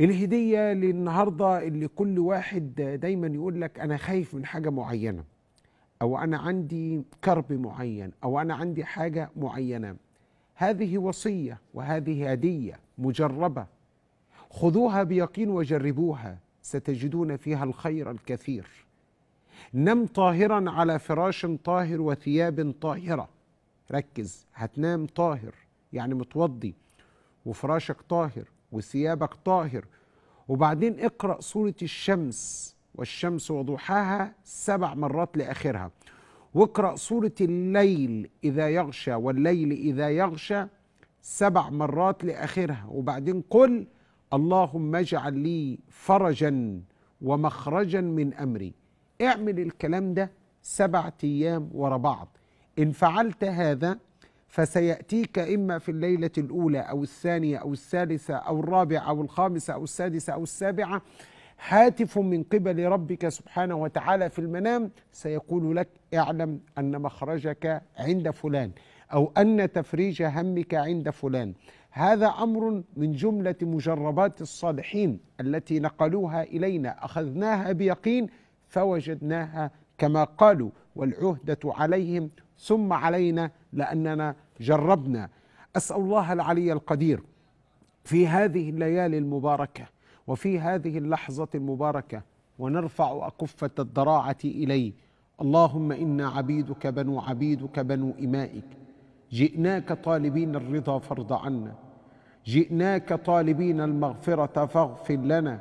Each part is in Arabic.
الهدية للنهاردة اللي كل واحد دايما يقول لك أنا خايف من حاجة معينة أو أنا عندي كرب معين أو أنا عندي حاجة معينة هذه وصية وهذه هدية مجربة خذوها بيقين وجربوها ستجدون فيها الخير الكثير نم طاهرا على فراش طاهر وثياب طاهرة ركز هتنام طاهر يعني متوضي وفراشك طاهر وثيابك طاهر وبعدين اقرأ سورة الشمس والشمس وضحاها سبع مرات لآخرها واقرأ سورة الليل إذا يغشى والليل إذا يغشى سبع مرات لآخرها وبعدين قل اللهم اجعل لي فرجا ومخرجا من أمري اعمل الكلام ده سبعة أيام ورا بعض إن فعلت هذا فسيأتيك إما في الليلة الأولى أو الثانية أو الثالثة أو الرابعة أو الخامسة أو السادسة أو السابعة هاتف من قبل ربك سبحانه وتعالى في المنام سيقول لك اعلم أن مخرجك عند فلان أو أن تفريج همك عند فلان هذا أمر من جملة مجربات الصالحين التي نقلوها إلينا أخذناها بيقين فوجدناها كما قالوا والعهدة عليهم ثم علينا لأننا جربنا أسأل الله العلي القدير في هذه الليالي المباركة وفي هذه اللحظة المباركة ونرفع أكفة الضراعة إليه اللهم إنا عبيدك بنو عبيدك بنو إمائك جئناك طالبين الرضا فارض عنا جئناك طالبين المغفرة فاغفر لنا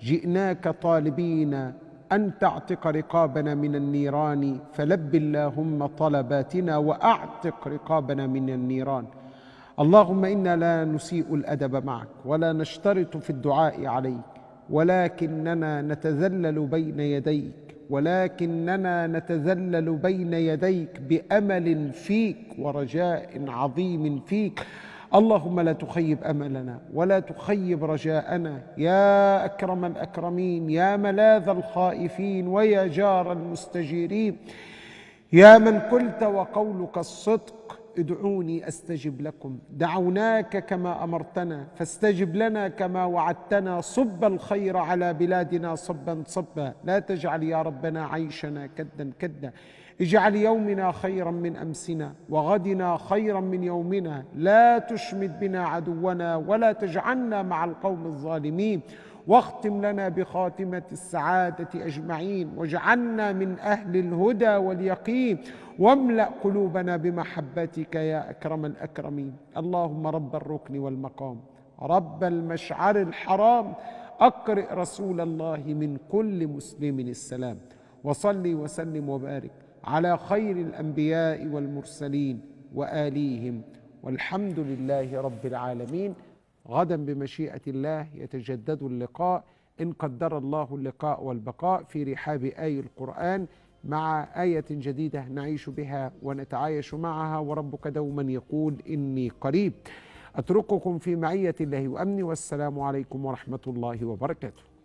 جئناك طالبين ان تعتق رقابنا من النيران فلب اللهم طلباتنا واعتق رقابنا من النيران اللهم انا لا نسيء الادب معك ولا نشترط في الدعاء عليك ولكننا نتذلل بين يديك ولكننا نتذلل بين يديك بامل فيك ورجاء عظيم فيك اللهم لا تخيب املنا ولا تخيب رجاءنا يا اكرم الاكرمين يا ملاذ الخائفين ويا جار المستجيرين يا من قلت وقولك الصدق ادعوني استجب لكم دعوناك كما امرتنا فاستجب لنا كما وعدتنا صب الخير على بلادنا صبا صبا لا تجعل يا ربنا عيشنا كدا كدا اجعل يومنا خيرا من امسنا وغدنا خيرا من يومنا لا تشمد بنا عدونا ولا تجعلنا مع القوم الظالمين واختم لنا بخاتمه السعاده اجمعين واجعلنا من اهل الهدى واليقين واملا قلوبنا بمحبتك يا اكرم الاكرمين اللهم رب الركن والمقام رب المشعر الحرام اقرئ رسول الله من كل مسلم السلام وصلي وسلم وبارك على خير الانبياء والمرسلين واليهم والحمد لله رب العالمين غدا بمشيئة الله يتجدد اللقاء إن قدر الله اللقاء والبقاء في رحاب آي القرآن مع آية جديدة نعيش بها ونتعايش معها وربك دوما يقول إني قريب أترككم في معية الله وأمني والسلام عليكم ورحمة الله وبركاته